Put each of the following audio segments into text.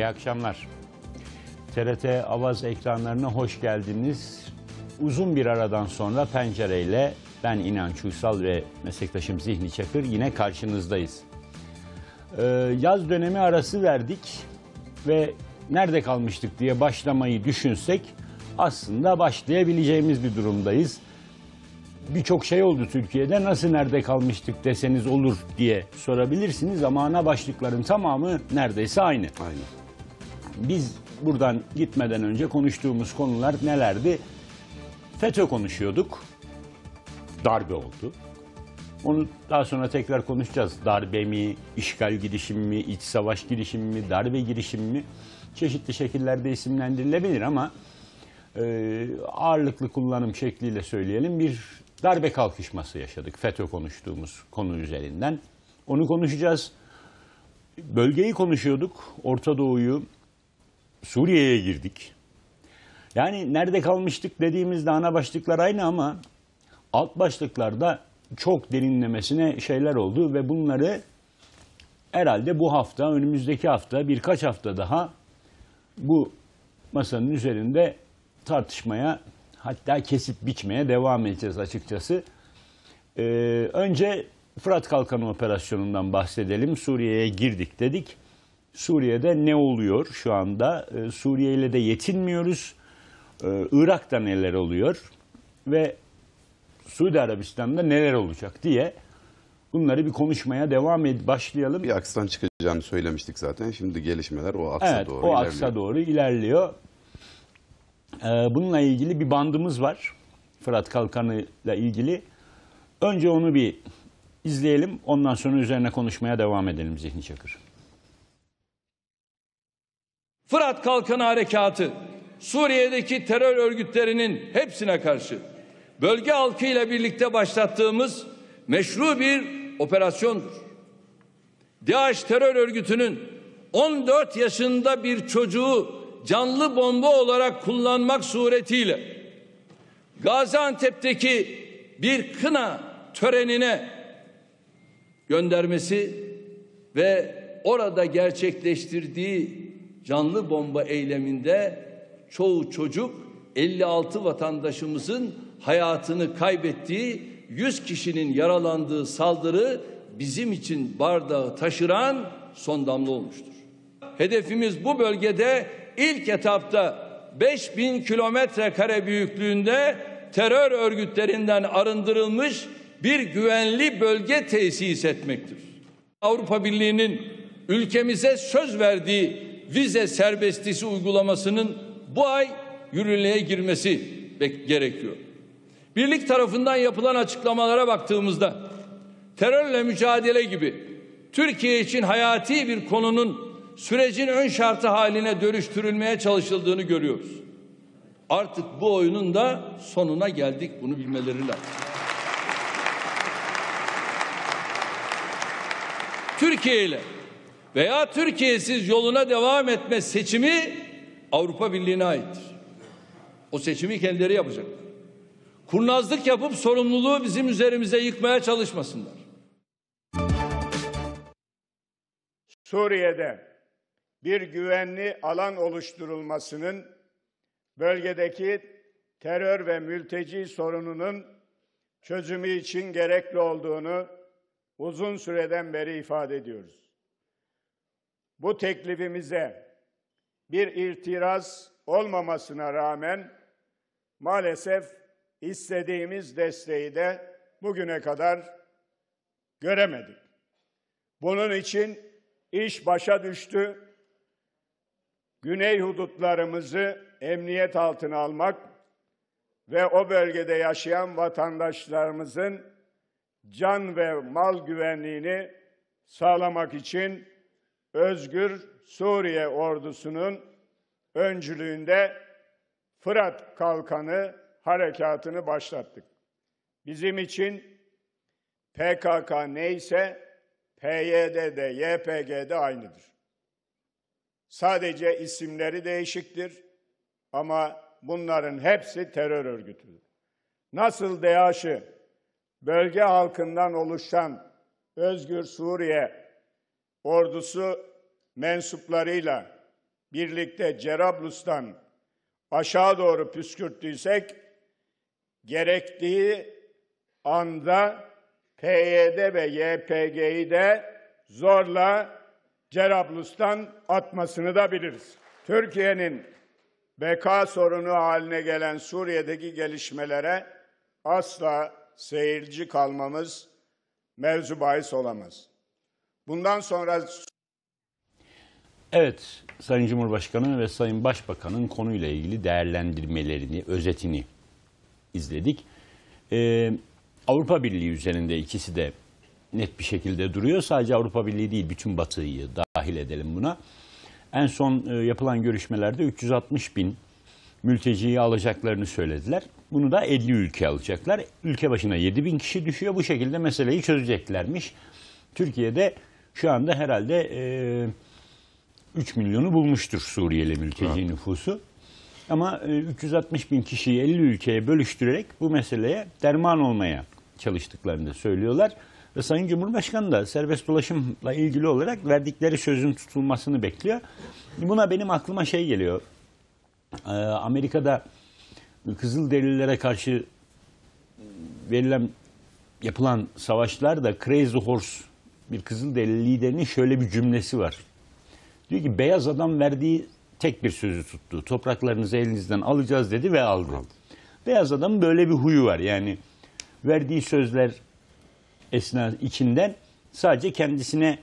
İyi akşamlar. TRT Avaz ekranlarına hoş geldiniz. Uzun bir aradan sonra pencereyle ben İnanç Uysal ve meslektaşım Zihni Çakır yine karşınızdayız. Ee, yaz dönemi arası verdik ve nerede kalmıştık diye başlamayı düşünsek aslında başlayabileceğimiz bir durumdayız. Birçok şey oldu Türkiye'de nasıl nerede kalmıştık deseniz olur diye sorabilirsiniz ama ana başlıkların tamamı neredeyse aynı. Aynı. Biz buradan gitmeden önce konuştuğumuz konular nelerdi? FETÖ konuşuyorduk. Darbe oldu. Onu daha sonra tekrar konuşacağız. Darbe mi, işgal girişimi mi, iç savaş girişimi mi, darbe girişimi mi? Çeşitli şekillerde isimlendirilebilir ama e, ağırlıklı kullanım şekliyle söyleyelim bir darbe kalkışması yaşadık. FETÖ konuştuğumuz konu üzerinden. Onu konuşacağız. Bölgeyi konuşuyorduk. Orta Doğu'yu, Suriye'ye girdik. Yani nerede kalmıştık dediğimizde ana başlıklar aynı ama alt başlıklarda çok derinlemesine şeyler oldu ve bunları herhalde bu hafta, önümüzdeki hafta, birkaç hafta daha bu masanın üzerinde tartışmaya hatta kesip biçmeye devam edeceğiz açıkçası. Ee, önce Fırat Kalkanı operasyonundan bahsedelim. Suriye'ye girdik dedik. Suriye'de ne oluyor şu anda? E, Suriye ile de yetinmiyoruz. E, Irak'ta neler oluyor? Ve Suudi Arabistan'da neler olacak diye bunları bir konuşmaya devam et başlayalım. Bir aksdan çıkacağını söylemiştik zaten. Şimdi gelişmeler o aksa evet, doğru o ilerliyor. aksa doğru ilerliyor. Ee, bununla ilgili bir bandımız var. Fırat Kalkanı ile ilgili. Önce onu bir izleyelim. Ondan sonra üzerine konuşmaya devam edelim Zihni Çakır. Fırat Kalkanı Harekatı, Suriye'deki terör örgütlerinin hepsine karşı bölge halkıyla birlikte başlattığımız meşru bir operasyondur. DAEŞ terör örgütünün 14 yaşında bir çocuğu canlı bomba olarak kullanmak suretiyle Gaziantep'teki bir kına törenine göndermesi ve orada gerçekleştirdiği canlı bomba eyleminde çoğu çocuk 56 vatandaşımızın hayatını kaybettiği 100 kişinin yaralandığı saldırı bizim için bardağı taşıran son damla olmuştur. Hedefimiz bu bölgede ilk etapta 5000 kilometre kare büyüklüğünde terör örgütlerinden arındırılmış bir güvenli bölge tesis etmektir. Avrupa Birliği'nin ülkemize söz verdiği vize serbestisi uygulamasının bu ay yürürlüğe girmesi gerekiyor. Birlik tarafından yapılan açıklamalara baktığımızda terörle mücadele gibi Türkiye için hayati bir konunun sürecin ön şartı haline dönüştürülmeye çalışıldığını görüyoruz. Artık bu oyunun da sonuna geldik bunu bilmeleri lazım. Türkiye ile veya Türkiye'siz yoluna devam etme seçimi Avrupa Birliği'ne aittir. O seçimi kendileri yapacak. Kurnazlık yapıp sorumluluğu bizim üzerimize yıkmaya çalışmasınlar. Suriye'de bir güvenli alan oluşturulmasının bölgedeki terör ve mülteci sorununun çözümü için gerekli olduğunu uzun süreden beri ifade ediyoruz bu teklifimize bir irtiraz olmamasına rağmen maalesef istediğimiz desteği de bugüne kadar göremedik. Bunun için iş başa düştü. Güney hudutlarımızı emniyet altına almak ve o bölgede yaşayan vatandaşlarımızın can ve mal güvenliğini sağlamak için Özgür Suriye ordusunun öncülüğünde Fırat Kalkanı harekatını başlattık. Bizim için PKK neyse PYD'de, YPG'de aynıdır. Sadece isimleri değişiktir ama bunların hepsi terör örgütüdür. Nasıl Daşı? bölge halkından oluşan Özgür Suriye ordusu mensuplarıyla birlikte Cerablus'tan aşağı doğru püskürttüysek gerektiği anda PYD ve YPG'yi de zorla Cerablus'tan atmasını da biliriz. Türkiye'nin beka sorunu haline gelen Suriye'deki gelişmelere asla seyirci kalmamız mevzu bahis olamaz. Bundan sonra Evet, Sayın Cumhurbaşkanı ve Sayın Başbakan'ın konuyla ilgili değerlendirmelerini, özetini izledik. Ee, Avrupa Birliği üzerinde ikisi de net bir şekilde duruyor. Sadece Avrupa Birliği değil, bütün Batı'yı dahil edelim buna. En son e, yapılan görüşmelerde 360 bin mülteciyi alacaklarını söylediler. Bunu da 50 ülke alacaklar. Ülke başına 7 bin kişi düşüyor. Bu şekilde meseleyi çözeceklermiş. Türkiye'de şu anda herhalde e, 3 milyonu bulmuştur Suriyeli mülteci evet. nüfusu. Ama e, 360 bin kişiyi 50 ülkeye bölüştürerek bu meseleye derman olmaya çalıştıklarını söylüyorlar. Ve Sayın Cumhurbaşkanı da serbest dolaşımla ilgili olarak verdikleri sözün tutulmasını bekliyor. Buna benim aklıma şey geliyor. E, Amerika'da Kızılderililere karşı verilen yapılan savaşlar da Crazy Horse bir Kızılderili liderinin şöyle bir cümlesi var. Diyor ki beyaz adam verdiği tek bir sözü tuttu. Topraklarınızı elinizden alacağız dedi ve aldı. aldı. Beyaz adam böyle bir huyu var. Yani verdiği sözler esna içinden sadece kendisine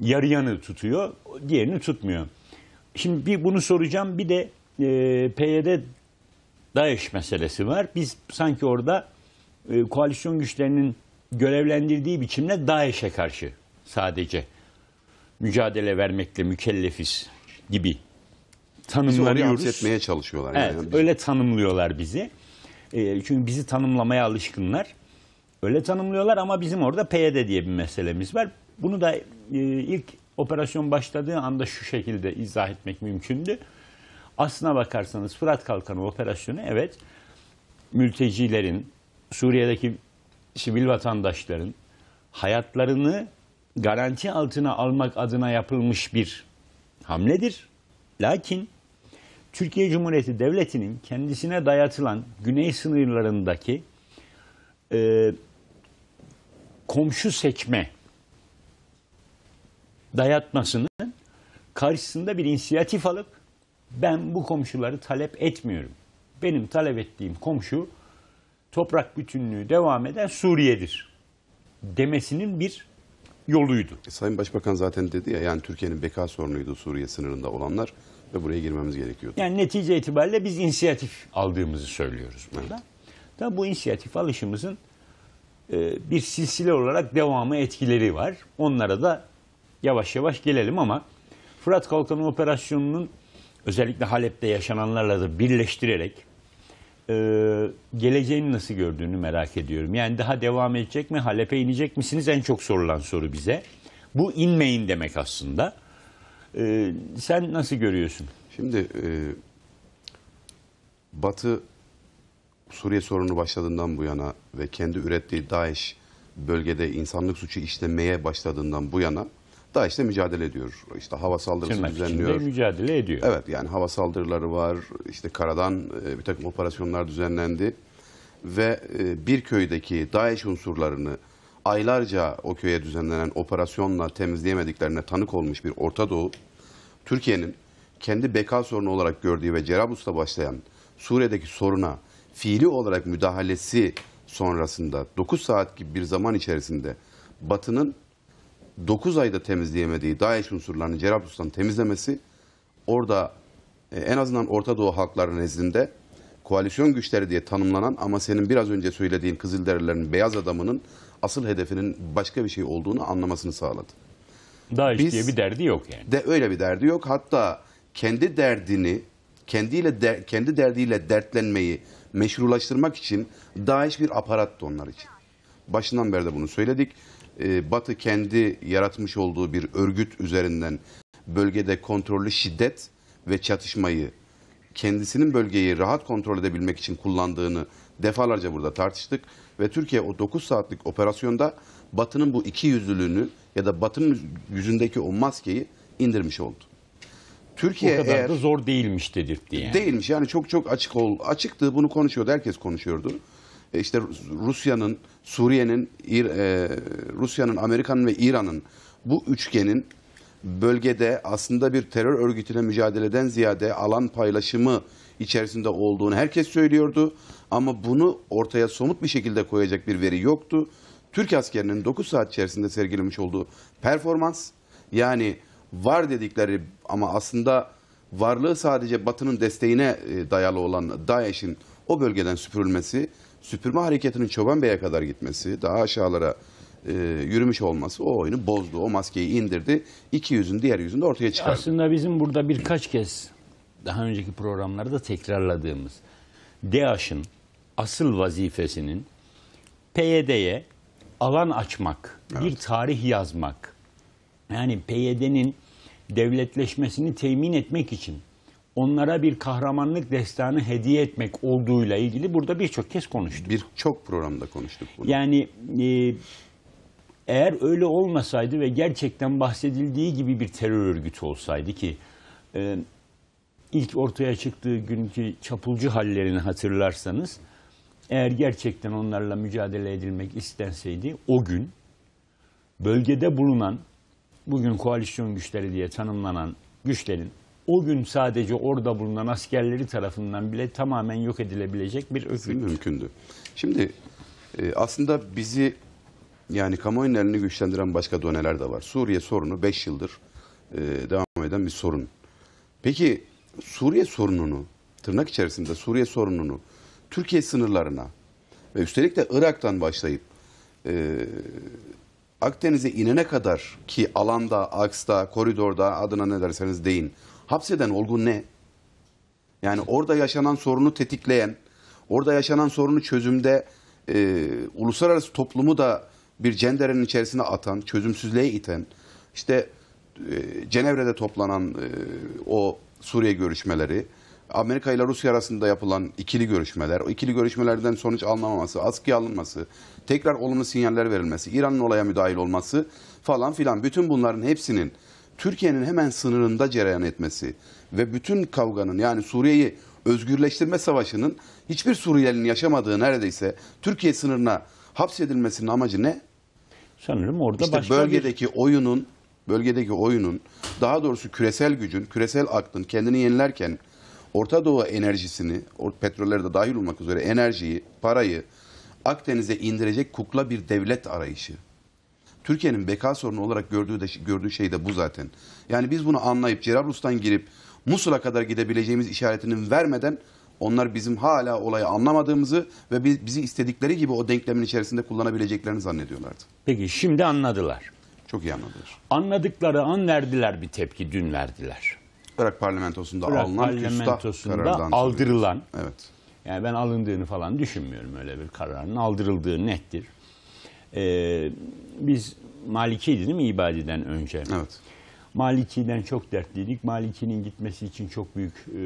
yarıyanı tutuyor, diğerini tutmuyor. Şimdi bir bunu soracağım. Bir de e, PYD DAEŞ meselesi var. Biz sanki orada e, koalisyon güçlerinin görevlendirdiği biçimde DAEŞ'e karşı sadece mücadele vermekle mükellefiz gibi tanımları yükseltmeye çalışıyorlar. Evet, yani. öyle tanımlıyorlar bizi. Ee, çünkü bizi tanımlamaya alışkınlar. Öyle tanımlıyorlar ama bizim orada PYD diye bir meselemiz var. Bunu da e, ilk operasyon başladığı anda şu şekilde izah etmek mümkündü. Aslına bakarsanız Fırat Kalkanı operasyonu evet mültecilerin Suriye'deki sivil vatandaşların hayatlarını garanti altına almak adına yapılmış bir hamledir. Lakin Türkiye Cumhuriyeti Devleti'nin kendisine dayatılan güney sınırlarındaki e, komşu seçme dayatmasının karşısında bir inisiyatif alıp ben bu komşuları talep etmiyorum. Benim talep ettiğim komşu toprak bütünlüğü devam eden Suriye'dir demesinin bir yoluydu. E, Sayın Başbakan zaten dedi ya yani Türkiye'nin beka sorunuydu Suriye sınırında olanlar ve buraya girmemiz gerekiyordu. Yani netice itibariyle biz inisiyatif aldığımızı söylüyoruz burada. Evet. Tabii bu inisiyatif alışımızın e, bir silsile olarak devamı etkileri var. Onlara da yavaş yavaş gelelim ama Fırat Kalkanı Operasyonu'nun özellikle Halep'te yaşananlarla da birleştirerek e, geleceğini nasıl gördüğünü merak ediyorum. Yani daha devam edecek mi? Halep'e inecek misiniz? En çok sorulan soru bize. Bu inmeyin demek aslında. E, sen nasıl görüyorsun? Şimdi e, Batı Suriye sorunu başladığından bu yana ve kendi ürettiği DAEŞ bölgede insanlık suçu işlemeye başladığından bu yana DAEŞ'le işte mücadele ediyor. İşte hava saldırısı Tırnak düzenliyor. mücadele ediyor. Evet yani hava saldırıları var. İşte karadan e, bir takım operasyonlar düzenlendi. Ve e, bir köydeki DAEŞ unsurlarını aylarca o köye düzenlenen operasyonla temizleyemediklerine tanık olmuş bir Orta Doğu, Türkiye'nin kendi beka sorunu olarak gördüğü ve Cerablus'ta başlayan Suriye'deki soruna fiili olarak müdahalesi sonrasında 9 saat gibi bir zaman içerisinde Batı'nın 9 ayda temizleyemediği DAEŞ unsurlarını Cerablus'tan temizlemesi orada e, en azından Orta Doğu halkları nezdinde koalisyon güçleri diye tanımlanan ama senin biraz önce söylediğin Kızılderililerin beyaz adamının asıl hedefinin başka bir şey olduğunu anlamasını sağladı. DAEŞ Biz, diye bir derdi yok yani. De öyle bir derdi yok. Hatta kendi derdini kendiyle de, kendi derdiyle dertlenmeyi meşrulaştırmak için DAEŞ bir aparattı onlar için. Başından beri de bunu söyledik. E, Batı kendi yaratmış olduğu bir örgüt üzerinden bölgede kontrollü şiddet ve çatışmayı kendisinin bölgeyi rahat kontrol edebilmek için kullandığını defalarca burada tartıştık. Ve Türkiye o 9 saatlik operasyonda Batı'nın bu iki yüzlülüğünü ya da Batı'nın yüzündeki o maskeyi indirmiş oldu. Türkiye o kadar eğer, da zor değilmiş dedirtti yani. Değilmiş yani çok çok açık ol, açıktı bunu konuşuyordu herkes konuşuyordu. E, işte Rusya'nın, Suriye'nin, e, Rusya'nın, Amerika'nın ve İran'ın bu üçgenin bölgede aslında bir terör örgütüne mücadeleden ziyade alan paylaşımı içerisinde olduğunu herkes söylüyordu. Ama bunu ortaya somut bir şekilde koyacak bir veri yoktu. Türk askerinin 9 saat içerisinde sergilemiş olduğu performans yani var dedikleri ama aslında varlığı sadece Batı'nın desteğine e, dayalı olan DAEŞ'in o bölgeden süpürülmesi süpürme hareketinin Çoban Bey'e kadar gitmesi, daha aşağılara e, yürümüş olması o oyunu bozdu. O maskeyi indirdi. İki yüzün diğer yüzünü de ortaya çıkardı. Aslında bizim burada birkaç kez daha önceki programlarda tekrarladığımız DAEŞ'in asıl vazifesinin PYD'ye alan açmak, evet. bir tarih yazmak. Yani PYD'nin devletleşmesini temin etmek için onlara bir kahramanlık destanı hediye etmek olduğuyla ilgili burada birçok kez konuştuk. Birçok programda konuştuk bunu. Yani e, eğer öyle olmasaydı ve gerçekten bahsedildiği gibi bir terör örgütü olsaydı ki e, ilk ortaya çıktığı günkü çapulcu hallerini hatırlarsanız eğer gerçekten onlarla mücadele edilmek istenseydi o gün bölgede bulunan bugün koalisyon güçleri diye tanımlanan güçlerin o gün sadece orada bulunan askerleri tarafından bile tamamen yok edilebilecek bir öküt. Mümkündü. Şimdi e, aslında bizi yani kamuoyunun elini güçlendiren başka doneler de var. Suriye sorunu 5 yıldır e, devam eden bir sorun. Peki Suriye sorununu, tırnak içerisinde Suriye sorununu Türkiye sınırlarına ve üstelik de Irak'tan başlayıp e, Akdeniz'e inene kadar ki alanda, aksta, koridorda adına ne derseniz deyin hapseden olgun ne? Yani orada yaşanan sorunu tetikleyen, orada yaşanan sorunu çözümde e, uluslararası toplumu da bir cenderenin içerisine atan, çözümsüzlüğe iten, işte e, Cenevre'de toplanan e, o Suriye görüşmeleri, Amerika ile Rusya arasında yapılan ikili görüşmeler, o ikili görüşmelerden sonuç alınamaması, askıya alınması, tekrar olumlu sinyaller verilmesi, İran'ın olaya müdahil olması falan filan bütün bunların hepsinin Türkiye'nin hemen sınırında cereyan etmesi ve bütün kavganın yani Suriye'yi özgürleştirme savaşının hiçbir Suriyelinin yaşamadığı neredeyse Türkiye sınırına hapsedilmesinin amacı ne? Sanırım orada işte başka bölgedeki bir... oyunun bölgedeki oyunun daha doğrusu küresel gücün, küresel aklın kendini yenilerken Orta Doğu enerjisini, petrolleri de dahil olmak üzere enerjiyi, parayı Akdeniz'e indirecek kukla bir devlet arayışı. Türkiye'nin beka sorunu olarak gördüğü de, gördüğü şey de bu zaten. Yani biz bunu anlayıp Cerablus'tan girip Musul'a kadar gidebileceğimiz işaretini vermeden onlar bizim hala olayı anlamadığımızı ve bizi istedikleri gibi o denklemin içerisinde kullanabileceklerini zannediyorlardı. Peki şimdi anladılar. Çok iyi anladılar. Anladıkları an verdiler bir tepki dün verdiler. Irak parlamentosunda Irak alınan parlamentosunda aldırılan. Evet. Yani ben alındığını falan düşünmüyorum öyle bir kararın aldırıldığı nettir e, biz malikiydi değil mi ibadeden önce? Evet. Maliki'den çok dertliydik. Maliki'nin gitmesi için çok büyük e,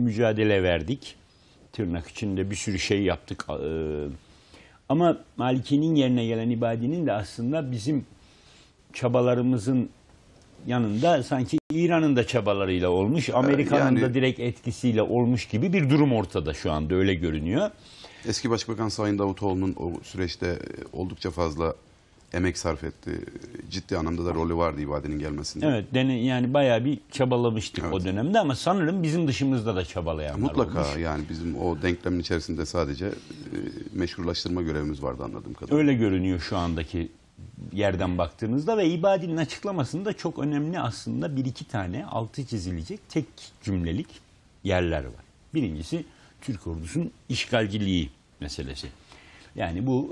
mücadele verdik. Tırnak içinde bir sürü şey yaptık. E, ama Maliki'nin yerine gelen ibadinin de aslında bizim çabalarımızın yanında sanki İran'ın da çabalarıyla olmuş, ee, Amerika'nın yani, da direkt etkisiyle olmuş gibi bir durum ortada şu anda öyle görünüyor. Eski Başbakan Sayın Davutoğlu'nun o süreçte e, oldukça fazla emek sarf etti. Ciddi anlamda da rolü vardı ibadenin gelmesinde. Evet yani bayağı bir çabalamıştık evet. o dönemde ama sanırım bizim dışımızda da çabalayanlar Mutlaka olmuş. yani bizim o denklemin içerisinde sadece e, meşrulaştırma görevimiz vardı anladığım kadarıyla. Öyle görünüyor şu andaki yerden baktığınızda ve ibadinin açıklamasında çok önemli aslında bir iki tane altı çizilecek tek cümlelik yerler var. Birincisi Türk ordusunun işgalciliği meselesi. Yani bu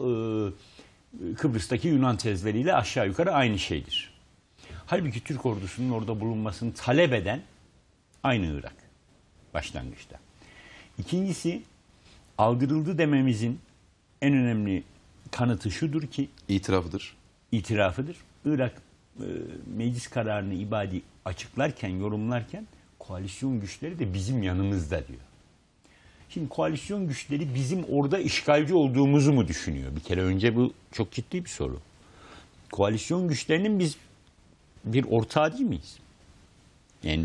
e, Kıbrıs'taki Yunan tezleriyle aşağı yukarı aynı şeydir. Halbuki Türk ordusunun orada bulunmasını talep eden aynı Irak başlangıçta. İkincisi aldırıldı dememizin en önemli kanıtı şudur ki itirafıdır. İtirafıdır. Irak e, meclis kararını ibadi açıklarken, yorumlarken koalisyon güçleri de bizim yanımızda diyor. Şimdi koalisyon güçleri bizim orada işgalci olduğumuzu mu düşünüyor? Bir kere önce bu çok ciddi bir soru. Koalisyon güçlerinin biz bir ortağı değil miyiz? Yani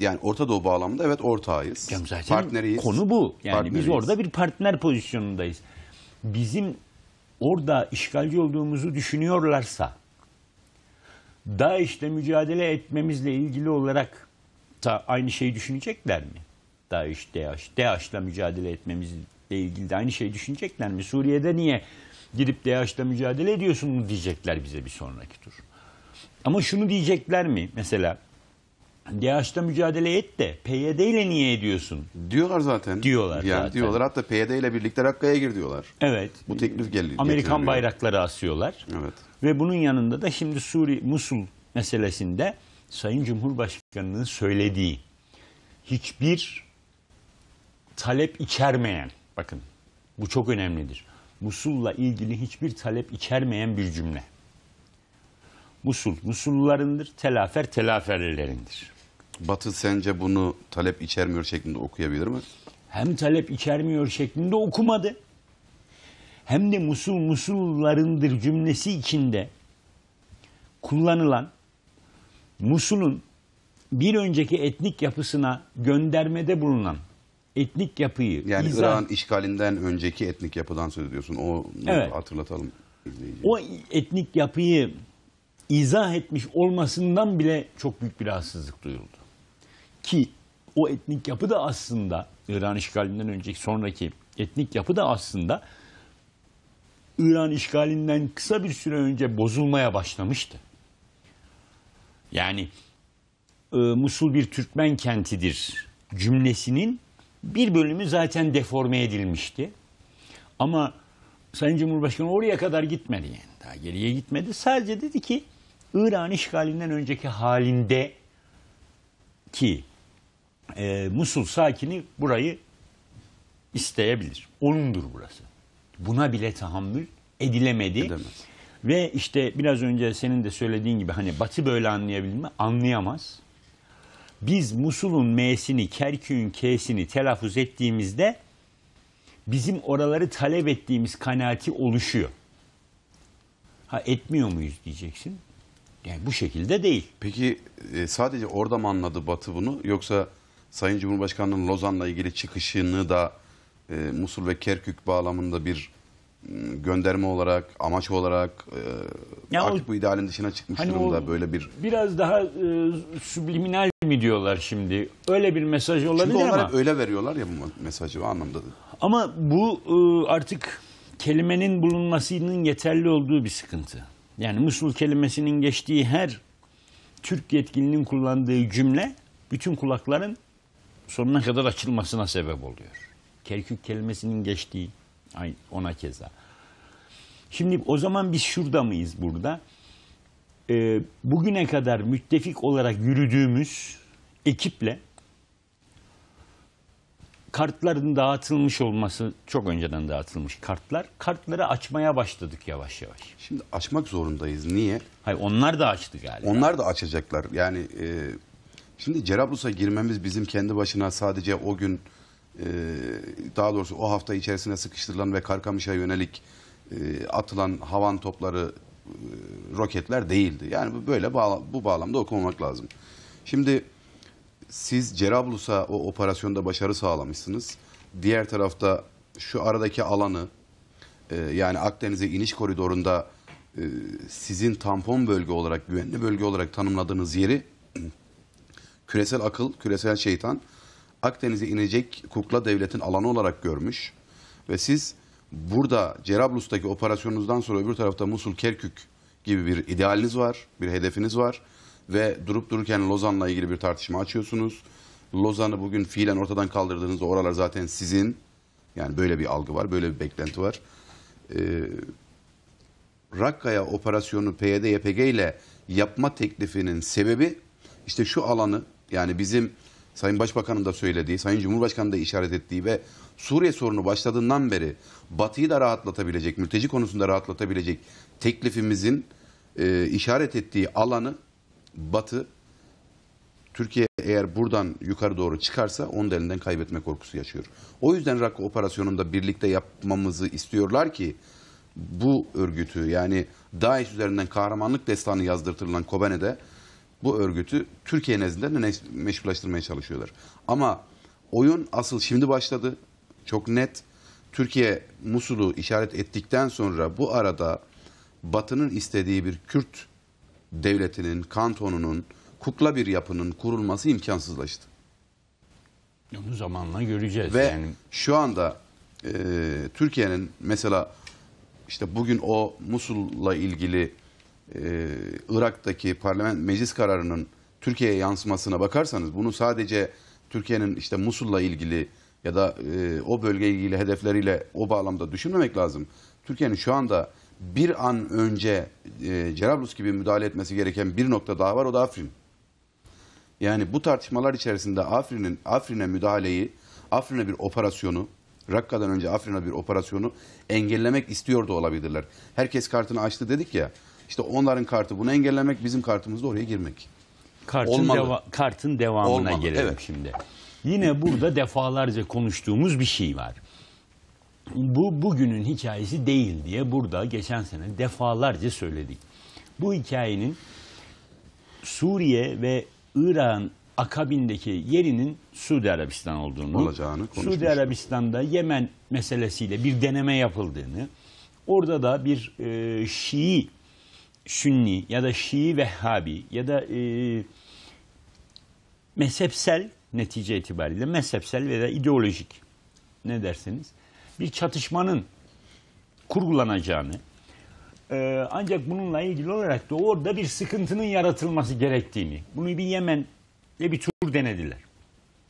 yani Orta Doğu bağlamında evet ortağıyız. Canım zaten partneriyiz. Konu bu. Yani biz orada bir partner pozisyonundayız. Bizim orada işgalci olduğumuzu düşünüyorlarsa işte mücadele etmemizle ilgili olarak da aynı şeyi düşünecekler mi? DAEŞ, DAEŞ, DAEŞ'la mücadele etmemizle ilgili de aynı şeyi düşünecekler mi? Suriye'de niye gidip DAEŞ'la mücadele ediyorsunuz diyecekler bize bir sonraki tur. Ama şunu diyecekler mi? Mesela DAEŞ'le mücadele et de PYD ile niye ediyorsun? Diyorlar zaten. Diyorlar yani zaten. Diyorlar hatta PYD ile birlikte Rakka'ya gir diyorlar. Evet. Bu teklif geliyor. Amerikan bayrakları asıyorlar. Evet. Ve bunun yanında da şimdi Suri Musul meselesinde Sayın Cumhurbaşkanı'nın söylediği hiçbir talep içermeyen, bakın bu çok önemlidir. Musul'la ilgili hiçbir talep içermeyen bir cümle. Musul, Musullularındır, telafer, telaferlerindir. Batı sence bunu talep içermiyor şeklinde okuyabilir mi? Hem talep içermiyor şeklinde okumadı. Hem de Musul, Musullarındır cümlesi içinde kullanılan Musul'un bir önceki etnik yapısına göndermede bulunan etnik yapıyı Yani izah... İran işgalinden önceki etnik yapıdan söz ediyorsun. O evet. hatırlatalım izleyici. O etnik yapıyı izah etmiş olmasından bile çok büyük bir rahatsızlık duyuldu. Ki o etnik yapı da aslında İran işgalinden önceki sonraki etnik yapı da aslında İran işgalinden kısa bir süre önce bozulmaya başlamıştı. Yani e, Musul bir Türkmen kentidir cümlesinin bir bölümü zaten deforme edilmişti. Ama Sayın Cumhurbaşkanı oraya kadar gitmedi yani. Daha geriye gitmedi. Sadece dedi ki İran işgalinden önceki halinde ki e, Musul sakini burayı isteyebilir. Onundur burası. Buna bile tahammül edilemedi. Edemez. Ve işte biraz önce senin de söylediğin gibi hani Batı böyle mi anlayamaz biz Musul'un M'sini, Kerkük'ün K'sini telaffuz ettiğimizde bizim oraları talep ettiğimiz kanaati oluşuyor. Ha etmiyor muyuz diyeceksin. Yani bu şekilde değil. Peki e, sadece orada mı anladı Batı bunu yoksa Sayın Cumhurbaşkanı'nın Lozan'la ilgili çıkışını da e, Musul ve Kerkük bağlamında bir gönderme olarak, amaç olarak e, artık o, bu idealin dışına çıkmış hani durumda böyle bir... Biraz daha e, subliminal mi diyorlar şimdi? Öyle bir mesaj olabilir Çünkü ama... hep öyle veriyorlar ya bu mesajı o anlamda. Ama bu e, artık kelimenin bulunmasının yeterli olduğu bir sıkıntı. Yani Musul kelimesinin geçtiği her Türk yetkilinin kullandığı cümle bütün kulakların sonuna kadar açılmasına sebep oluyor. Kerkük kelimesinin geçtiği Aynı, ona keza. Şimdi o zaman biz şurada mıyız burada? Ee, bugüne kadar müttefik olarak yürüdüğümüz ekiple kartların dağıtılmış olması çok önceden dağıtılmış kartlar. Kartları açmaya başladık yavaş yavaş. Şimdi açmak zorundayız. Niye? Hayır onlar da açtı galiba. Onlar da açacaklar. Yani e, şimdi Cerablus'a girmemiz bizim kendi başına sadece o gün ee, daha doğrusu o hafta içerisinde sıkıştırılan ve Karkamış'a yönelik e, atılan havan topları e, roketler değildi. Yani bu böyle bu bağlamda okumamak lazım. Şimdi siz Cerablus'a o operasyonda başarı sağlamışsınız. Diğer tarafta şu aradaki alanı e, yani Akdeniz'e iniş koridorunda sizin tampon bölge olarak, güvenli bölge olarak tanımladığınız yeri küresel akıl, küresel şeytan Akdeniz'e inecek kukla devletin alanı olarak görmüş ve siz burada Cerablus'taki operasyonunuzdan sonra öbür tarafta Musul Kerkük gibi bir idealiniz var, bir hedefiniz var ve durup dururken Lozan'la ilgili bir tartışma açıyorsunuz. Lozan'ı bugün fiilen ortadan kaldırdığınızda oralar zaten sizin. Yani böyle bir algı var, böyle bir beklenti var. Ee, Rakka'ya operasyonu PYD-YPG ile yapma teklifinin sebebi işte şu alanı yani bizim Sayın Başbakan'ın da söylediği, Sayın Cumhurbaşkanı da işaret ettiği ve Suriye sorunu başladığından beri Batı'yı da rahatlatabilecek, mülteci konusunda rahatlatabilecek teklifimizin e, işaret ettiği alanı Batı, Türkiye eğer buradan yukarı doğru çıkarsa onu da elinden kaybetme korkusu yaşıyor. O yüzden Rakka operasyonunda birlikte yapmamızı istiyorlar ki bu örgütü yani DAEŞ üzerinden kahramanlık destanı yazdırtılan Kobane'de bu örgütü Türkiye nezdinde meşrulaştırmaya çalışıyorlar. Ama oyun asıl şimdi başladı. Çok net. Türkiye Musul'u işaret ettikten sonra bu arada Batı'nın istediği bir Kürt devletinin, kantonunun, kukla bir yapının kurulması imkansızlaştı. Bu zamanla göreceğiz. Ve yani. şu anda e, Türkiye'nin mesela işte bugün o Musul'la ilgili e, Irak'taki parlament meclis kararının Türkiye'ye yansımasına bakarsanız bunu sadece Türkiye'nin işte Musul'la ilgili ya da e, o bölge ilgili hedefleriyle o bağlamda düşünmemek lazım. Türkiye'nin şu anda bir an önce e, Cerablus gibi müdahale etmesi gereken bir nokta daha var o da Afrin. Yani bu tartışmalar içerisinde Afrin'in Afrin'e müdahaleyi, Afrin'e bir operasyonu, Rakka'dan önce Afrin'e bir operasyonu engellemek istiyordu olabilirler. Herkes kartını açtı dedik ya. İşte onların kartı bunu engellemek, bizim kartımız da oraya girmek. Kartın, deva kartın devamına Olmalı, gelelim evet. şimdi. Yine burada defalarca konuştuğumuz bir şey var. Bu bugünün hikayesi değil diye burada geçen sene defalarca söyledik. Bu hikayenin Suriye ve Irak'ın akabindeki yerinin Suudi Arabistan olduğunu, Olacağını Suudi Arabistan'da Yemen meselesiyle bir deneme yapıldığını, orada da bir e, Şii Sünni ya da Şii Vehhabi ya da e, mezhepsel netice itibariyle mezhepsel veya ideolojik ne dersiniz bir çatışmanın kurgulanacağını e, ancak bununla ilgili olarak da orada bir sıkıntının yaratılması gerektiğini bunu bir Yemen ve bir tur denediler.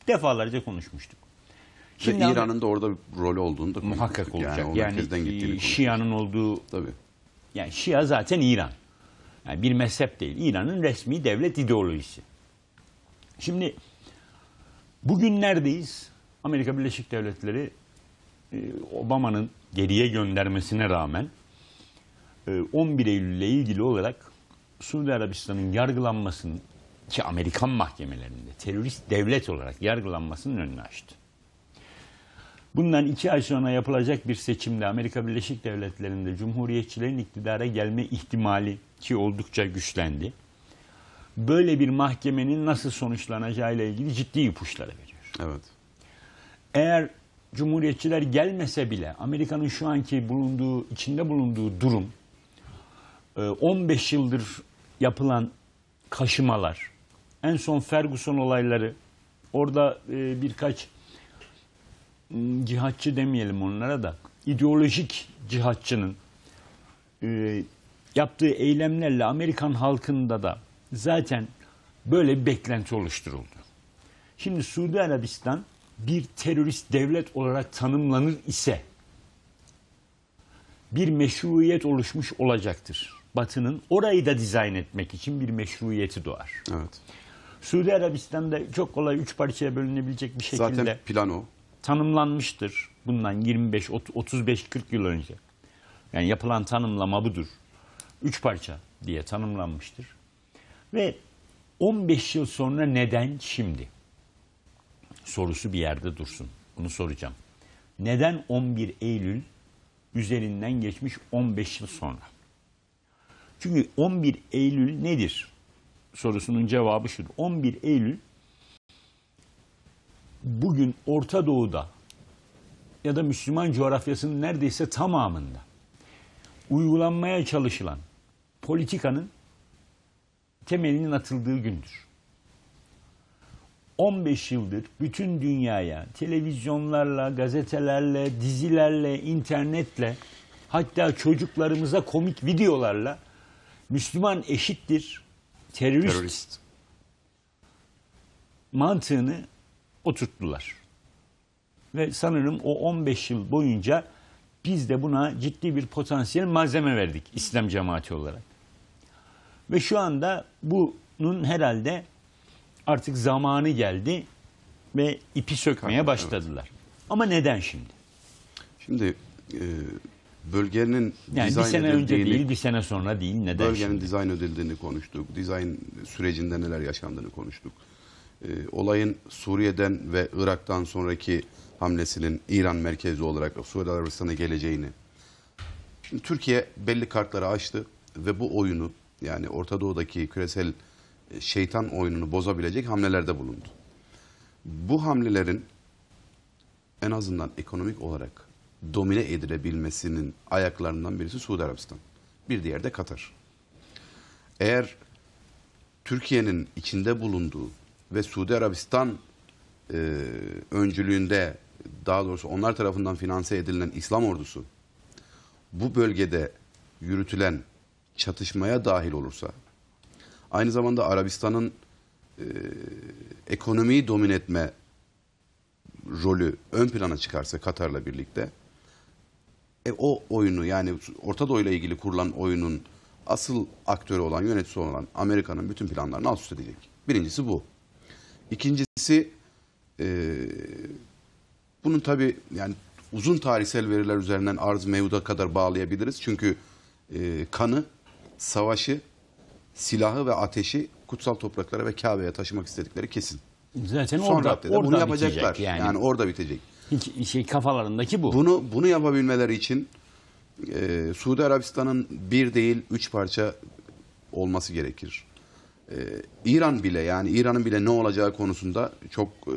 Defalarca konuşmuştuk. Şimdi Ve İran'ın da orada bir rolü olduğunu da muhakkak olacak. Yani, yani Şia'nın olduğu Tabii. Yani Şia zaten İran. Yani bir mezhep değil. İran'ın resmi devlet ideolojisi. Şimdi bugün neredeyiz? Amerika Birleşik Devletleri e, Obama'nın geriye göndermesine rağmen 11 e, Eylül ile ilgili olarak Suudi Arabistan'ın yargılanmasının ki Amerikan mahkemelerinde terörist devlet olarak yargılanmasının önünü açtı. Bundan iki ay sonra yapılacak bir seçimde Amerika Birleşik Devletleri'nde Cumhuriyetçilerin iktidara gelme ihtimali ki oldukça güçlendi. Böyle bir mahkemenin nasıl sonuçlanacağı ile ilgili ciddi ipuçları veriyor. Evet. Eğer Cumhuriyetçiler gelmese bile Amerika'nın şu anki bulunduğu içinde bulunduğu durum 15 e, yıldır yapılan kaşımalar en son Ferguson olayları orada e, birkaç cihatçı demeyelim onlara da ideolojik cihatçının e, yaptığı eylemlerle Amerikan halkında da zaten böyle bir beklenti oluşturuldu. Şimdi Suudi Arabistan bir terörist devlet olarak tanımlanır ise bir meşruiyet oluşmuş olacaktır. Batı'nın orayı da dizayn etmek için bir meşruiyeti doğar. Evet. Suudi Arabistan'da çok kolay üç parçaya bölünebilecek bir şekilde. Zaten plan o tanımlanmıştır. Bundan 25, 35, 40 yıl önce. Yani yapılan tanımlama budur. Üç parça diye tanımlanmıştır. Ve 15 yıl sonra neden şimdi? Sorusu bir yerde dursun. Bunu soracağım. Neden 11 Eylül üzerinden geçmiş 15 yıl sonra? Çünkü 11 Eylül nedir? Sorusunun cevabı şudur. 11 Eylül bugün Orta Doğu'da ya da Müslüman coğrafyasının neredeyse tamamında uygulanmaya çalışılan politikanın temelinin atıldığı gündür. 15 yıldır bütün dünyaya televizyonlarla, gazetelerle, dizilerle, internetle hatta çocuklarımıza komik videolarla Müslüman eşittir terörist, terörist. mantığını oturttular. Ve sanırım o 15 yıl boyunca biz de buna ciddi bir potansiyel malzeme verdik İslam cemaati olarak. Ve şu anda bunun herhalde artık zamanı geldi ve ipi sökmeye başladılar. Ama neden şimdi? Şimdi e, bölgenin yani dizayn bir sene önce değil, bir sene sonra değil. Neden bölgenin şimdi? dizayn edildiğini konuştuk. Dizayn sürecinde neler yaşandığını konuştuk. Ee, olayın Suriye'den ve Irak'tan sonraki hamlesinin İran merkezli olarak Suudi Arabistan'a geleceğini. Türkiye belli kartları açtı ve bu oyunu yani Orta Doğu'daki küresel e, şeytan oyununu bozabilecek hamlelerde bulundu. Bu hamlelerin en azından ekonomik olarak domine edilebilmesinin ayaklarından birisi Suudi Arabistan. Bir diğer de Katar. Eğer Türkiye'nin içinde bulunduğu ve Suudi Arabistan e, öncülüğünde daha doğrusu onlar tarafından finanse edilen İslam ordusu bu bölgede yürütülen çatışmaya dahil olursa aynı zamanda Arabistan'ın e, ekonomiyi domine etme rolü ön plana çıkarsa Katar'la birlikte e, o oyunu yani Orta Doğu ile ilgili kurulan oyunun asıl aktörü olan, yöneticisi olan Amerika'nın bütün planlarını alt üst edecek. Birincisi bu. İkincisi e, bunun tabi yani uzun tarihsel veriler üzerinden arz mevduda kadar bağlayabiliriz. Çünkü e, kanı, savaşı, silahı ve ateşi kutsal topraklara ve Kabe'ye taşımak istedikleri kesin. Zaten Son orada, raddede orada bunu yapacaklar. Yani. yani orada bitecek. şey kafalarındaki bu. Bunu bunu yapabilmeleri için e, Suudi Arabistan'ın bir değil üç parça olması gerekir e, İran bile yani İran'ın bile ne olacağı konusunda çok e,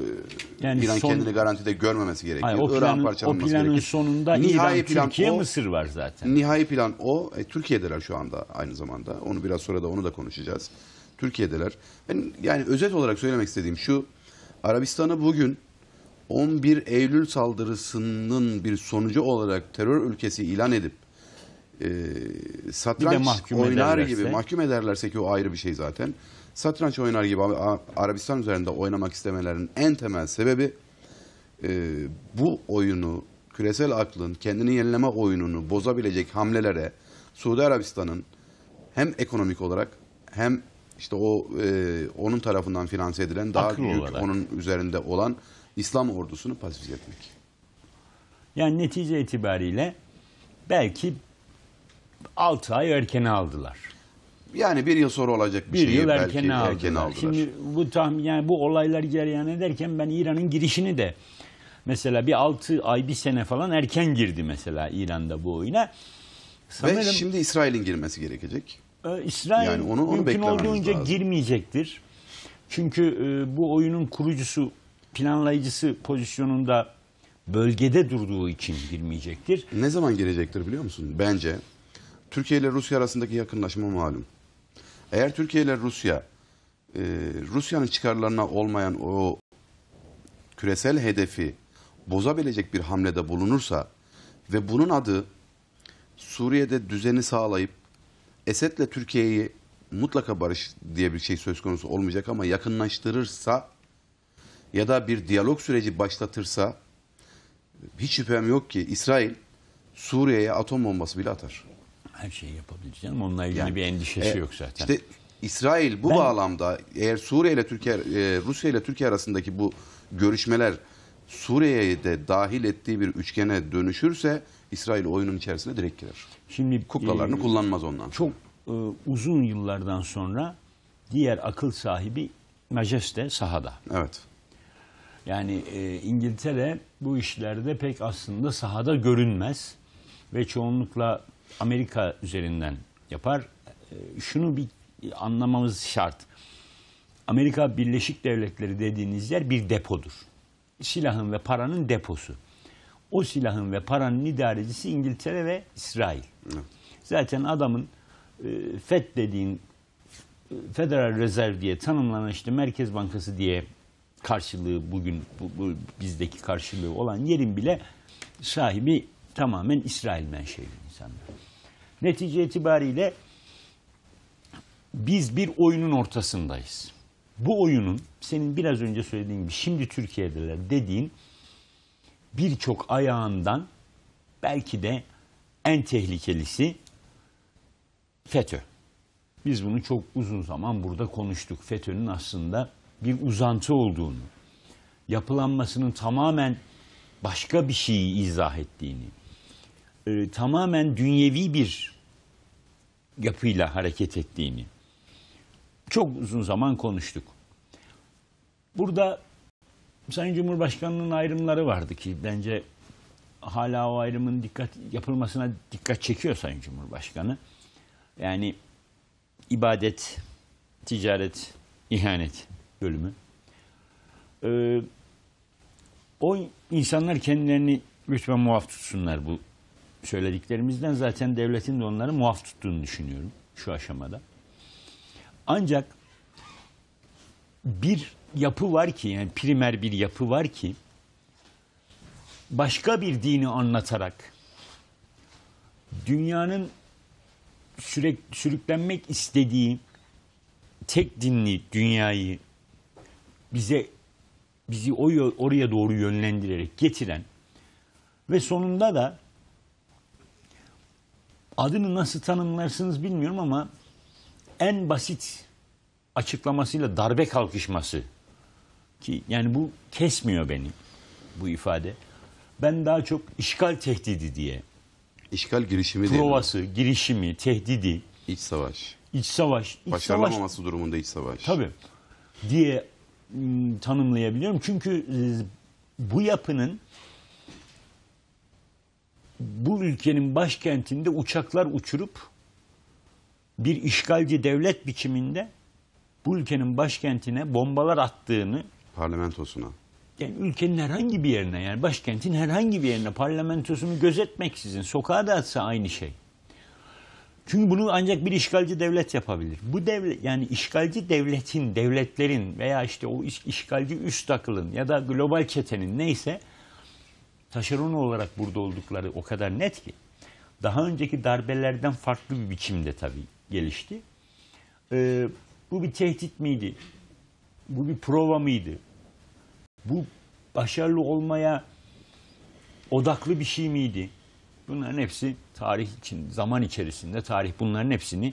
yani İran son, kendini garantide görmemesi gerekiyor. Hayır, o Irak planın, parçalanması o planın gerekiyor. sonunda nihai İran, plan Türkiye, o, Mısır var zaten. Nihai plan o. E, Türkiye'deler şu anda aynı zamanda. Onu biraz sonra da onu da konuşacağız. Türkiye'deler. Ben yani özet olarak söylemek istediğim şu. Arabistan'ı bugün 11 Eylül saldırısının bir sonucu olarak terör ülkesi ilan edip e, satranç oynar gibi mahkum ederlerse ki o ayrı bir şey zaten. Satranç oynar gibi Arabistan üzerinde oynamak istemelerinin en temel sebebi e, bu oyunu küresel aklın kendini yenileme oyununu bozabilecek hamlelere Suudi Arabistan'ın hem ekonomik olarak hem işte o e, onun tarafından finanse edilen daha Akıl büyük olarak. onun üzerinde olan İslam ordusunu pasifize etmek. Yani netice itibariyle belki 6 ay erken aldılar. Yani bir yıl sonra olacak bir, bir şeyi yıl belki erken aldılar. erken aldılar. Şimdi bu tahmin yani bu olaylar cereyan ederken ben İran'ın girişini de mesela bir 6 ay bir sene falan erken girdi mesela İran'da bu oyuna. Sanırım, Ve şimdi İsrail'in girmesi gerekecek. E, İsrail yani onu, onu mümkün olduğunca lazım. girmeyecektir. Çünkü e, bu oyunun kurucusu, planlayıcısı pozisyonunda bölgede durduğu için girmeyecektir. Ne zaman girecektir biliyor musun? Bence Türkiye ile Rusya arasındaki yakınlaşma malum. Eğer Türkiye ile Rusya, e, Rusya'nın çıkarlarına olmayan o küresel hedefi bozabilecek bir hamlede bulunursa ve bunun adı Suriye'de düzeni sağlayıp Esed'le Türkiye'yi mutlaka barış diye bir şey söz konusu olmayacak ama yakınlaştırırsa ya da bir diyalog süreci başlatırsa hiç şüphem yok ki İsrail Suriye'ye atom bombası bile atar her şeyi yapabilir canım. Onunla ilgili yani, bir endişesi e, yok zaten. İşte İsrail bu ben, bağlamda eğer Suriye ile Türkiye, e, Rusya ile Türkiye arasındaki bu görüşmeler Suriye'yi de dahil ettiği bir üçgene dönüşürse İsrail oyunun içerisine direkt girer. Şimdi kuklalarını e, kullanmaz ondan. Çok e, uzun yıllardan sonra diğer akıl sahibi Majeste sahada. Evet. Yani e, İngiltere bu işlerde pek aslında sahada görünmez ve çoğunlukla Amerika üzerinden yapar. Ee, şunu bir anlamamız şart. Amerika Birleşik Devletleri dediğiniz yer bir depodur. Silahın ve paranın deposu. O silahın ve paranın idarecisi İngiltere ve İsrail. Zaten adamın e, FED dediğin e, Federal Reserve diye tanımlanan işte Merkez Bankası diye karşılığı bugün bu, bu bizdeki karşılığı olan yerin bile sahibi tamamen İsrail menşeli insanlar. Netice itibariyle biz bir oyunun ortasındayız. Bu oyunun senin biraz önce söylediğin gibi şimdi Türkiye'deler dediğin birçok ayağından belki de en tehlikelisi FETÖ. Biz bunu çok uzun zaman burada konuştuk. FETÖ'nün aslında bir uzantı olduğunu, yapılanmasının tamamen başka bir şeyi izah ettiğini, e, tamamen dünyevi bir yapıyla hareket ettiğini çok uzun zaman konuştuk. Burada Sayın Cumhurbaşkanı'nın ayrımları vardı ki bence hala o ayrımın dikkat yapılmasına dikkat çekiyor Sayın Cumhurbaşkanı. Yani ibadet, ticaret, ihanet bölümü. Ee, o insanlar kendilerini lütfen muaf tutsunlar bu söylediklerimizden zaten devletin de onları muaf tuttuğunu düşünüyorum şu aşamada. Ancak bir yapı var ki yani primer bir yapı var ki başka bir dini anlatarak dünyanın sürekli sürüklenmek istediği tek dinli dünyayı bize bizi oraya doğru yönlendirerek getiren ve sonunda da adını nasıl tanımlarsınız bilmiyorum ama en basit açıklamasıyla darbe kalkışması ki yani bu kesmiyor beni bu ifade. Ben daha çok işgal tehdidi diye. İşgal girişimi Provası, değil mi? girişimi, tehdidi. İç savaş. İç savaş. İç Başarılamaması savaş, durumunda iç savaş. Tabii. Diye tanımlayabiliyorum. Çünkü ıı, bu yapının bu ülkenin başkentinde uçaklar uçurup bir işgalci devlet biçiminde bu ülkenin başkentine bombalar attığını parlamentosuna yani ülkenin herhangi bir yerine yani başkentin herhangi bir yerine parlamentosunu gözetmeksizin sokağa da atsa aynı şey. Çünkü bunu ancak bir işgalci devlet yapabilir. Bu devlet yani işgalci devletin, devletlerin veya işte o işgalci üst akılın ya da global çetenin neyse taşeron olarak burada oldukları o kadar net ki daha önceki darbelerden farklı bir biçimde tabii gelişti. Ee, bu bir tehdit miydi? Bu bir prova mıydı? Bu başarılı olmaya odaklı bir şey miydi? Bunların hepsi tarih için, zaman içerisinde tarih bunların hepsini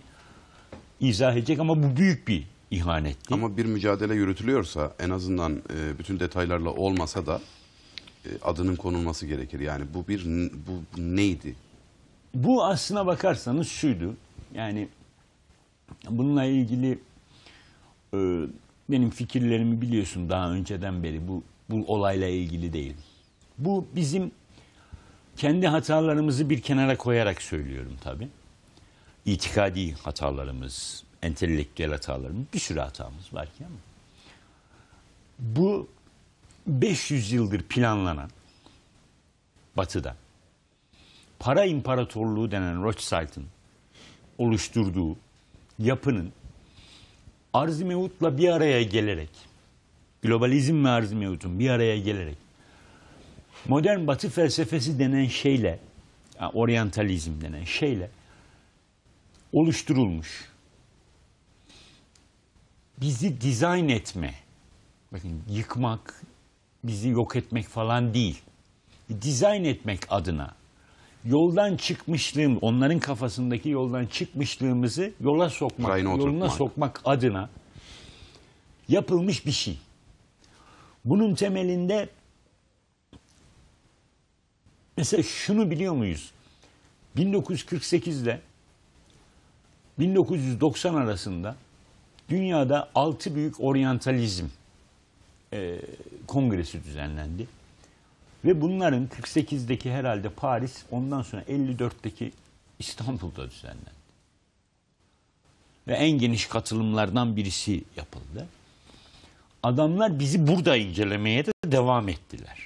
izah edecek ama bu büyük bir ihanetti. Ama bir mücadele yürütülüyorsa en azından e, bütün detaylarla olmasa da e, adının konulması gerekir. Yani bu bir bu neydi? Bu aslına bakarsanız şuydu. Yani bununla ilgili e, benim fikirlerimi biliyorsun daha önceden beri bu bu olayla ilgili değil. Bu bizim kendi hatalarımızı bir kenara koyarak söylüyorum tabi İtikadi hatalarımız, entelektüel hatalarımız, bir sürü hatamız var ki ama bu 500 yıldır planlanan batıda para imparatorluğu denen Rothschild'ın oluşturduğu yapının arz-ı mevutla bir araya gelerek globalizm ve arz-ı mevutun bir araya gelerek modern batı felsefesi denen şeyle yani oryantalizm denen şeyle oluşturulmuş. Bizi dizayn etme, bakın yıkmak, bizi yok etmek falan değil. Dizayn etmek adına yoldan çıkmışlığım, onların kafasındaki yoldan çıkmışlığımızı yola sokmak, Rayına yoluna oturtmak. sokmak adına yapılmış bir şey. Bunun temelinde mesela şunu biliyor muyuz? 1948'de 1990 arasında dünyada altı büyük oryantalizm e, kongresi düzenlendi. Ve bunların 48'deki herhalde Paris, ondan sonra 54'teki İstanbul'da düzenlendi. Ve en geniş katılımlardan birisi yapıldı. Adamlar bizi burada incelemeye de devam ettiler.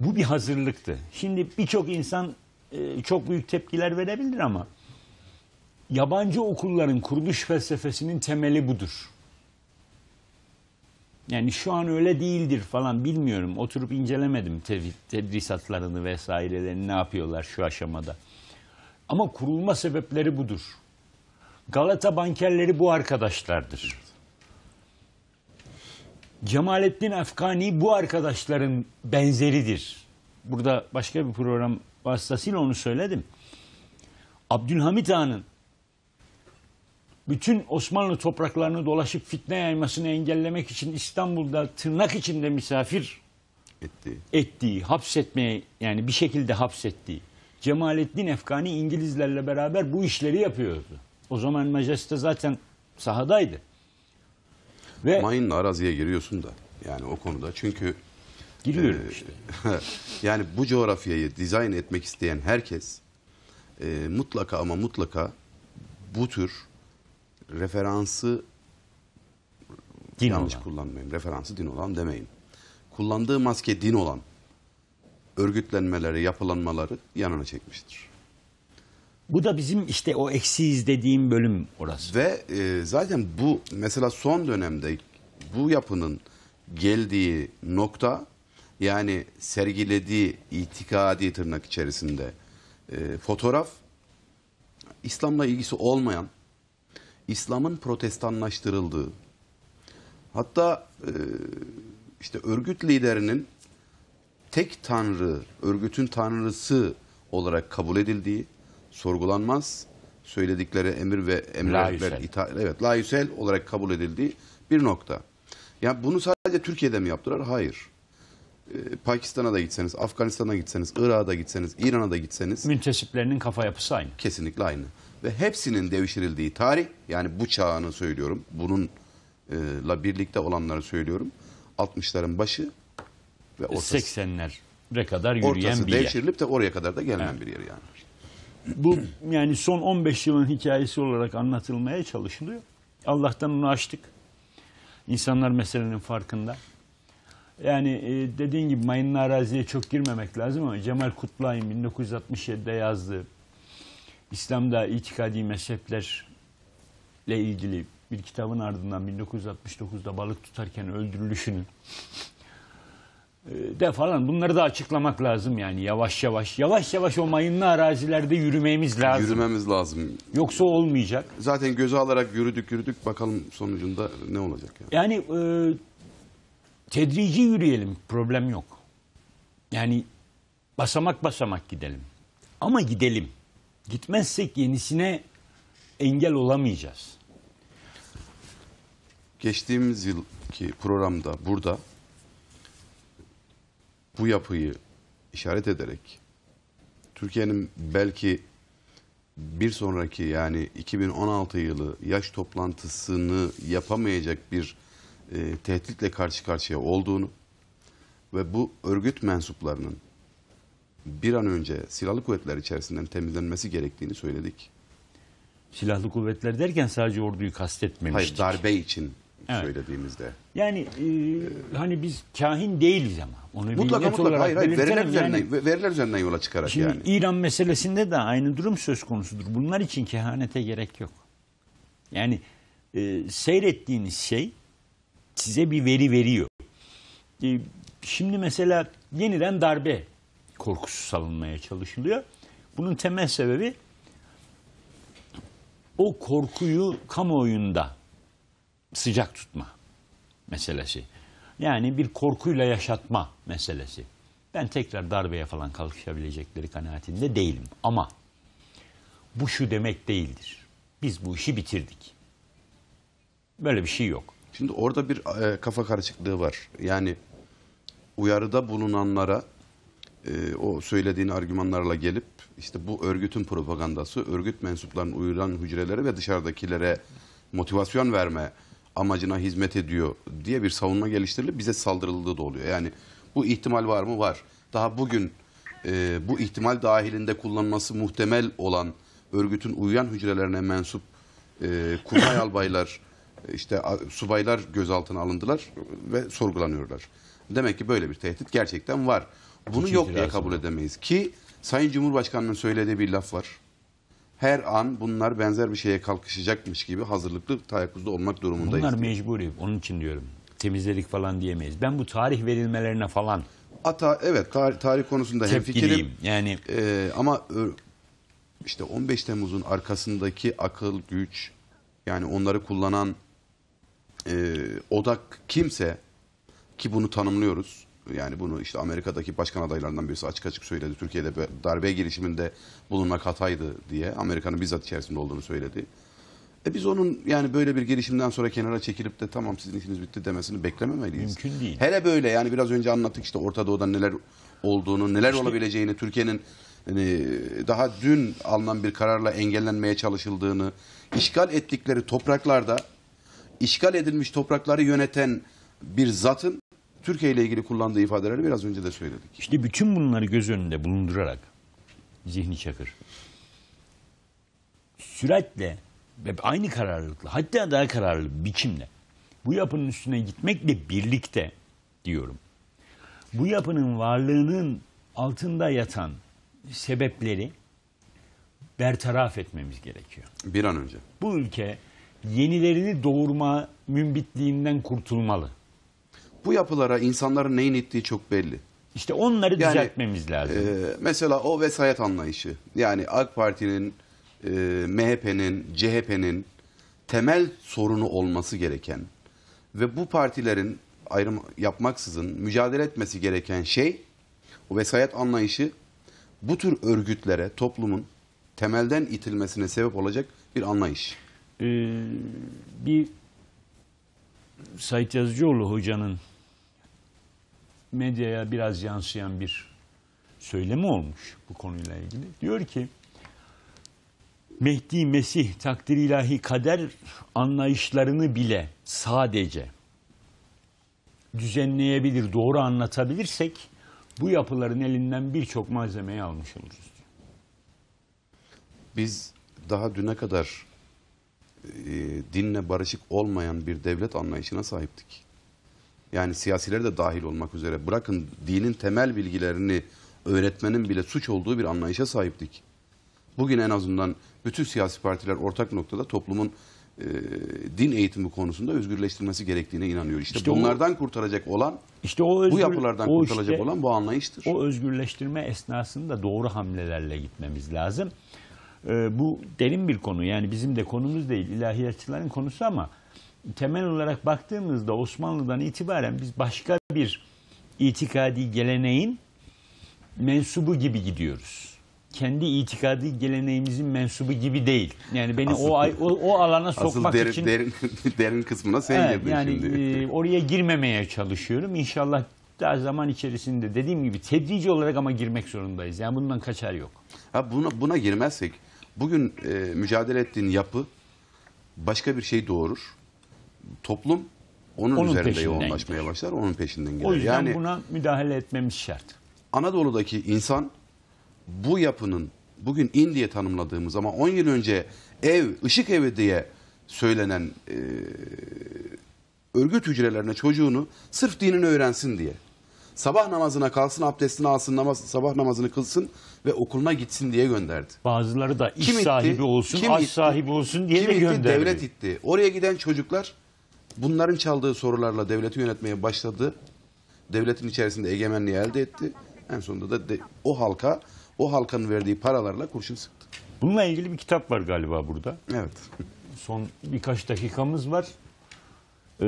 Bu bir hazırlıktı. Şimdi birçok insan e, çok büyük tepkiler verebilir ama yabancı okulların kuruluş felsefesinin temeli budur. Yani şu an öyle değildir falan bilmiyorum. Oturup incelemedim tedrisatlarını vesairelerini ne yapıyorlar şu aşamada. Ama kurulma sebepleri budur. Galata bankerleri bu arkadaşlardır. Cemalettin Afgani bu arkadaşların benzeridir. Burada başka bir program vasıtasıyla onu söyledim. Abdülhamit Han'ın bütün Osmanlı topraklarını dolaşıp fitne yaymasını engellemek için İstanbul'da tırnak içinde misafir ettiği, ettiği hapsetmeye yani bir şekilde hapsettiği Cemalettin Efkani İngilizlerle beraber bu işleri yapıyordu. O zaman Majeste zaten sahadaydı. Ve Mayın'la araziye giriyorsun da yani o konuda çünkü giriyorum e, işte. yani bu coğrafyayı dizayn etmek isteyen herkes e, mutlaka ama mutlaka bu tür referansı din yanlış olan. kullanmayayım. Referansı din olan demeyin. Kullandığı maske din olan örgütlenmeleri, yapılanmaları yanına çekmiştir. Bu da bizim işte o eksiyiz dediğim bölüm orası. Ve e, zaten bu mesela son dönemde bu yapının geldiği nokta yani sergilediği itikadi tırnak içerisinde e, fotoğraf İslam'la ilgisi olmayan İslam'ın protestanlaştırıldığı, hatta e, işte örgüt liderinin tek tanrı, örgütün tanrısı olarak kabul edildiği, sorgulanmaz, söyledikleri emir ve emirler itaat, evet, layüsel olarak kabul edildiği bir nokta. Ya yani bunu sadece Türkiye'de mi yaptılar? Hayır. Ee, Pakistan'a da gitseniz, Afganistan'a gitseniz, Irak'a da gitseniz, İran'a da gitseniz. Müntesiplerinin kafa yapısı aynı. Kesinlikle aynı ve hepsinin devşirildiği tarih yani bu çağını söylüyorum. Bununla birlikte olanları söylüyorum. 60'ların başı ve ortası. 80'lere kadar yürüyen ortası bir yer. devşirilip de oraya kadar da gelinen evet. bir yer yani. Bu yani son 15 yılın hikayesi olarak anlatılmaya çalışılıyor. Allah'tan onu açtık. İnsanlar meselenin farkında. Yani e, dediğin gibi mayınlı araziye çok girmemek lazım ama Cemal Kutlay'ın 1967'de yazdığı İslam'da itikadi mezheplerle ilgili bir kitabın ardından 1969'da balık tutarken öldürülüşünün e, de falan bunları da açıklamak lazım yani yavaş yavaş yavaş yavaş o mayınlı arazilerde yürümemiz lazım. Yürümemiz lazım. Yoksa olmayacak. Zaten göze alarak yürüdük yürüdük bakalım sonucunda ne olacak yani. Yani e, tedrici yürüyelim problem yok. Yani basamak basamak gidelim. Ama gidelim. Gitmezsek yenisine engel olamayacağız. Geçtiğimiz yılki programda burada bu yapıyı işaret ederek Türkiye'nin belki bir sonraki yani 2016 yılı yaş toplantısını yapamayacak bir e, tehditle karşı karşıya olduğunu ve bu örgüt mensuplarının bir an önce silahlı kuvvetler içerisinden temizlenmesi gerektiğini söyledik. Silahlı kuvvetler derken sadece orduyu kastetmemiştik. Hayır darbe için evet. söylediğimizde. Yani e, hani biz kahin değiliz ama. Onu mutlaka mutlaka hayır, hayır veriler, üzerinden, yani, veriler üzerinden yola çıkarak şimdi yani. İran meselesinde de aynı durum söz konusudur. Bunlar için kehanete gerek yok. Yani e, seyrettiğiniz şey size bir veri veriyor. E, şimdi mesela yeniden darbe korkusu salınmaya çalışılıyor. Bunun temel sebebi o korkuyu kamuoyunda sıcak tutma meselesi. Yani bir korkuyla yaşatma meselesi. Ben tekrar darbeye falan kalkışabilecekleri kanaatinde değilim. Ama bu şu demek değildir. Biz bu işi bitirdik. Böyle bir şey yok. Şimdi orada bir e, kafa karışıklığı var. Yani uyarıda bulunanlara e, o söylediğin argümanlarla gelip işte bu örgütün propagandası, örgüt mensuplarının uyulan hücrelere ve dışarıdakilere motivasyon verme amacına hizmet ediyor diye bir savunma geliştirilip bize saldırıldığı da oluyor. Yani bu ihtimal var mı? Var. Daha bugün e, bu ihtimal dahilinde kullanması muhtemel olan örgütün uyuyan hücrelerine mensup e, kurmay albaylar, işte subaylar gözaltına alındılar ve sorgulanıyorlar. Demek ki böyle bir tehdit gerçekten var. Bunu Hiç yok diye kabul edemeyiz. Ki Sayın Cumhurbaşkanı'nın söylediği bir laf var. Her an bunlar benzer bir şeye kalkışacakmış gibi hazırlıklı tayakkuzda olmak durumundayız. Bunlar mecburi. Onun için diyorum. Temizledik falan diyemeyiz. Ben bu tarih verilmelerine falan Ata evet tar tarih konusunda hemfikirim. Yani ee, e, ama işte 15 Temmuz'un arkasındaki akıl, güç yani onları kullanan e, odak kimse ki bunu tanımlıyoruz. Yani bunu işte Amerika'daki başkan adaylarından birisi açık açık söyledi. Türkiye'de darbe girişiminde bulunmak hataydı diye Amerika'nın bizzat içerisinde olduğunu söyledi. E biz onun yani böyle bir girişimden sonra kenara çekilip de tamam sizin işiniz bitti demesini beklememeliyiz. Mümkün değil. Hele böyle yani biraz önce anlattık işte Orta Doğu'da neler olduğunu, neler işte, olabileceğini, Türkiye'nin hani daha dün alınan bir kararla engellenmeye çalışıldığını, işgal ettikleri topraklarda işgal edilmiş toprakları yöneten bir zatın Türkiye ile ilgili kullandığı ifadeleri biraz önce de söyledik. İşte bütün bunları göz önünde bulundurarak Zihni Çakır süratle ve aynı kararlılıkla hatta daha kararlı biçimle bu yapının üstüne gitmekle birlikte diyorum. Bu yapının varlığının altında yatan sebepleri bertaraf etmemiz gerekiyor. Bir an önce. Bu ülke yenilerini doğurma mümbitliğinden kurtulmalı bu yapılara insanların neyin ittiği çok belli. İşte onları Yani, düzeltmemiz lazım. Ee, mesela o vesayet anlayışı. Yani AK Parti'nin, e, MHP'nin, CHP'nin temel sorunu olması gereken ve bu partilerin ayrım yapmaksızın mücadele etmesi gereken şey o vesayet anlayışı bu tür örgütlere toplumun temelden itilmesine sebep olacak bir anlayış. Ee, bir Sait Yazıcıoğlu hocanın medyaya biraz yansıyan bir söylemi olmuş bu konuyla ilgili. Diyor ki Mehdi Mesih takdir ilahi kader anlayışlarını bile sadece düzenleyebilir, doğru anlatabilirsek bu yapıların elinden birçok malzemeyi almış oluruz. Biz daha düne kadar e, dinle barışık olmayan bir devlet anlayışına sahiptik yani siyasileri de dahil olmak üzere bırakın dinin temel bilgilerini öğretmenin bile suç olduğu bir anlayışa sahiptik. Bugün en azından bütün siyasi partiler ortak noktada toplumun e, din eğitimi konusunda özgürleştirmesi gerektiğine inanıyor. İşte, işte bunlardan o, kurtaracak olan, işte o özgür, bu yapılardan o kurtaracak işte, olan bu anlayıştır. O özgürleştirme esnasında doğru hamlelerle gitmemiz lazım. Ee, bu derin bir konu yani bizim de konumuz değil ilahiyatçıların konusu ama temel olarak baktığımızda Osmanlı'dan itibaren biz başka bir itikadi geleneğin mensubu gibi gidiyoruz. Kendi itikadi geleneğimizin mensubu gibi değil. Yani beni asıl, o, o o alana sokmak derin, için derin derin kısmına sen evet, girdin yani şimdi. E, oraya girmemeye çalışıyorum. İnşallah daha zaman içerisinde dediğim gibi tedrici olarak ama girmek zorundayız. Yani bundan kaçar yok. Ha buna buna girmezsek bugün e, mücadele ettiğin yapı başka bir şey doğurur toplum onun, onun üzerinde yoğunlaşmaya gider. başlar, onun peşinden gider. O yüzden yani, buna müdahale etmemiz şart. Anadolu'daki insan bu yapının bugün in diye tanımladığımız ama 10 yıl önce ev, ışık evi diye söylenen e, örgüt hücrelerine çocuğunu sırf dinini öğrensin diye. Sabah namazına kalsın, abdestini alsın, namaz, sabah namazını kılsın ve okuluna gitsin diye gönderdi. Bazıları da iş kim sahibi itti, olsun, kim aç itti, sahibi olsun diye kim de gönderdi. Devlet itti. Oraya giden çocuklar Bunların çaldığı sorularla devleti yönetmeye başladı. Devletin içerisinde egemenliği elde etti. En sonunda da de, o halka, o halkanın verdiği paralarla kurşun sıktı. Bununla ilgili bir kitap var galiba burada. Evet. Son birkaç dakikamız var. Ee,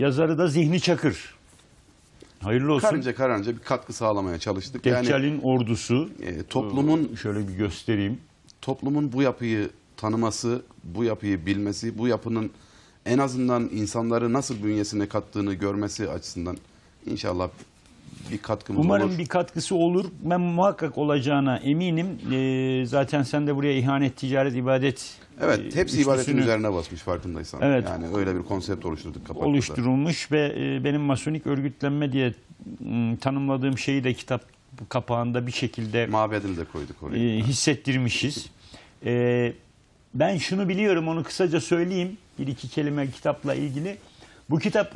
yazarı da Zihni Çakır. Hayırlı olsun. Karınca karınca bir katkı sağlamaya çalıştık. Deccal'in yani, ordusu. E, toplumun... Ee, şöyle bir göstereyim. Toplumun bu yapıyı tanıması, bu yapıyı bilmesi, bu yapının en azından insanları nasıl bünyesine kattığını görmesi açısından inşallah bir katkımız Umarım olur. Umarım bir katkısı olur. Ben muhakkak olacağına eminim. Ee, zaten sen de buraya ihanet, ticaret, ibadet Evet, e, hepsi üçlüsünü, ibadetin üzerine basmış farkındaysan. Evet. Yani öyle bir konsept oluşturduk kapakta. Oluşturulmuş ve e, benim masonik örgütlenme diye tanımladığım şeyi de kitap kapağında bir şekilde mabedini de koyduk oraya. E, hissettirmişiz. Ee, ben şunu biliyorum onu kısaca söyleyeyim. Bir iki kelime kitapla ilgili. Bu kitap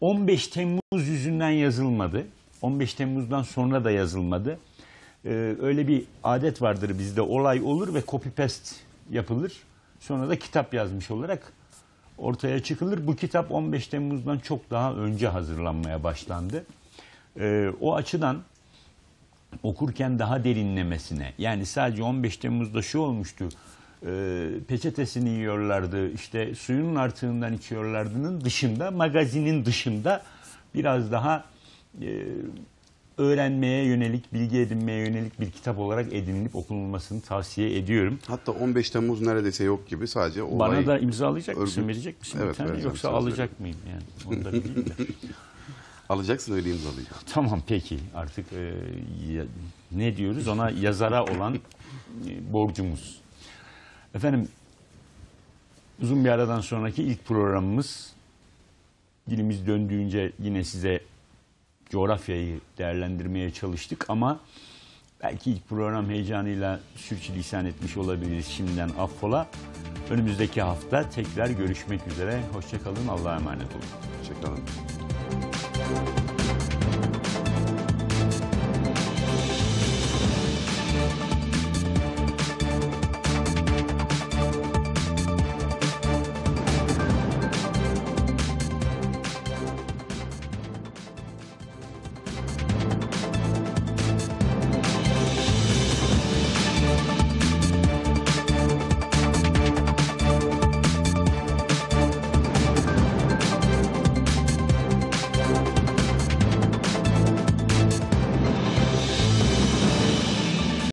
15 e, Temmuz yüzünden yazılmadı. 15 Temmuz'dan sonra da yazılmadı. E, öyle bir adet vardır bizde. Olay olur ve copy paste yapılır. Sonra da kitap yazmış olarak ortaya çıkılır. Bu kitap 15 Temmuz'dan çok daha önce hazırlanmaya başlandı. E, o açıdan okurken daha derinlemesine yani sadece 15 Temmuz'da şu olmuştu e, peçetesini yiyorlardı, işte suyunun artığından içiyorlardının dışında, magazinin dışında biraz daha e, öğrenmeye yönelik, bilgi edinmeye yönelik bir kitap olarak edinilip okunulmasını tavsiye ediyorum. Hatta 15 Temmuz neredeyse yok gibi sadece olay... Bana da imzalayacak örgüt... mısın, verecek misin evet, bir tane yoksa alacak ederim. mıyım yani? Onu da Alacaksın öyle imzalayacağım. Tamam peki artık e, ya, ne diyoruz ona yazara olan e, borcumuz. Efendim uzun bir aradan sonraki ilk programımız dilimiz döndüğünce yine size coğrafyayı değerlendirmeye çalıştık ama belki ilk program heyecanıyla sürçülisan etmiş olabiliriz şimdiden affola. Önümüzdeki hafta tekrar görüşmek üzere. Hoşçakalın. Allah'a emanet olun. Hoşçakalın.